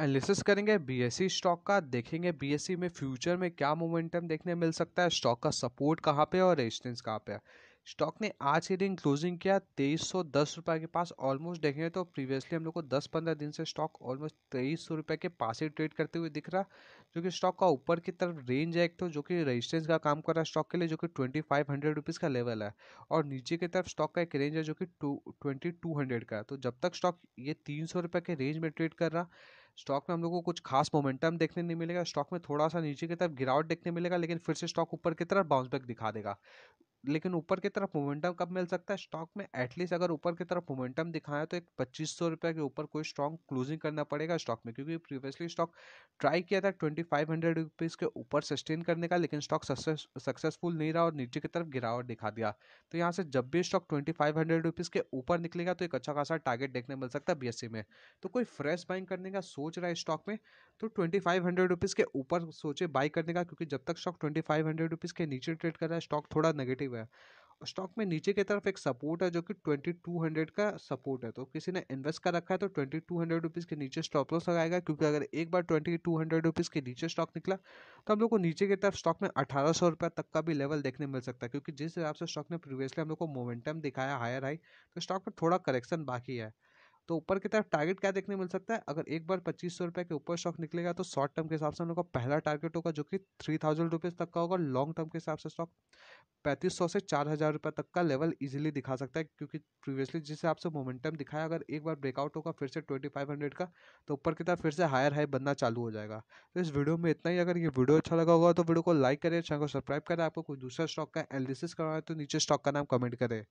analysis करेंगे BSc stock e का देखेंगे बीएससी e में फ्यूचर में क्या मोमेंटम देखने मिल सकता है स्टॉक का सपोर्ट कहाँ पे और रेजिस्टेंस कहाँ पे है स्टॉक ने आज के दिन क्लोजिंग किया तेईस सौ दस रुपये के पास ऑलमोस्ट देखें तो प्रीवियसली हम लोग को दस पंद्रह दिन से स्टॉक ऑलमोस्ट तेईस सौ रुपये के पास ही ट्रेड करते हुए दिख रहा जो कि स्टॉक का ऊपर की तरफ रेंज है एक तो जो कि रेजिस्टेंस का काम कर रहा है स्टॉक के लिए जो कि ट्वेंटी फाइव हंड्रेड रुपीज़ का लेवल है और नीचे की तरफ स्टॉक का एक रेंज है जो कि टू ट्वेंटी टू हंड्रेड का है तो जब तक स्टॉक ये तीन सौ रुपये के रेंज में ट्रेड कर रहा स्टॉक में हम लोग को कुछ खास मोमेंटम देखने नहीं मिलेगा स्टॉक में थोड़ा सा नीचे की तरफ गिरावट देखने मिलेगा लेकिन फिर से स्टॉक ऊपर की तरफ बाउंस बैक दिखा देगा लेकिन ऊपर की तरफ मोमेंटम कब मिल सकता है स्टॉक में एटलीस्ट अगर ऊपर की तरफ मोमेंटम दिखाया तो एक पच्चीस सौ रुपये के ऊपर कोई स्ट्रॉन्ग क्लोजिंग करना पड़ेगा स्टॉक में क्योंकि प्रीवियसली स्टॉक ट्राई किया था ट्वेंटी फाइव हंड्रेड रुपीज़ के ऊपर सस्टेन करने का लेकिन स्टॉक सक्सेस सक्सेसफुल नहीं रहा और नीचे की तरफ गिरावट दिखा दिया तो यहाँ से जब भी stock twenty five hundred rupees के ऊपर निकलेगा तो एक अच्छा खासा टारगेट देखने मिल सकता है बी e में तो कोई फ्रेश बाइंग करने का सोच रहा है स्टॉक में तो ट्वेंटी फाइव हंड्रेड रुपीज़ के ऊपर सोचे बाई करने का क्योंकि जब तक stock twenty five hundred rupees के नीचे ट्रेड कर रहा है स्टॉक थोड़ा नेगेटिव पॉजिटिव है स्टॉक में नीचे की तरफ एक सपोर्ट है जो कि 2200 का सपोर्ट है तो किसी ने इन्वेस्ट कर रखा है तो 2200 रुपीस के नीचे स्टॉप लॉस लगाएगा क्योंकि अगर एक बार 2200 रुपीस के नीचे स्टॉक निकला तो हम लोग को नीचे की तरफ स्टॉक में अठारह सौ रुपये तक का भी लेवल देखने मिल सकता है क्योंकि जिस हिसाब से स्टॉक ने प्रीवियसली हम लोग को मोमेंटम दिखाया हायर हाई तो स्टॉक में थोड़ा करेक्शन बाकी है तो ऊपर की तरफ टारगेट क्या देखने मिल सकता है अगर एक बार पच्चीस सौ रुपये के ऊपर स्टॉक निकलेगा तो शॉर्ट टर्म के हिसाब से हम लोग का पहला टारगेट होगा जो कि थ्री थाउजेंड रुपीज़ तक का होगा लॉन्ग टर्म के हिसाब से स्टॉक पैंतीस सौ से चार हज़ार रुपये तक का लेवल इजीली दिखा सकता है क्योंकि प्रीवियसली जिस हिसाब से मोमेंटम दिखाया अगर एक बार ब्रेकआउट होगा फिर से ट्वेंटी फाइव हंड्रेड का तो ऊपर की तरफ फिर से हायर हाई बनना चालू हो जाएगा तो इस वीडियो में इतना ही अगर ये वीडियो अच्छा लगा होगा तो वीडियो को लाइक करें चैनल को सब्सक्राइब करें आपको कोई दूसरा स्टॉक का एनालिसिस करवाए तो नीचे स्टॉक का नाम कमेंट करें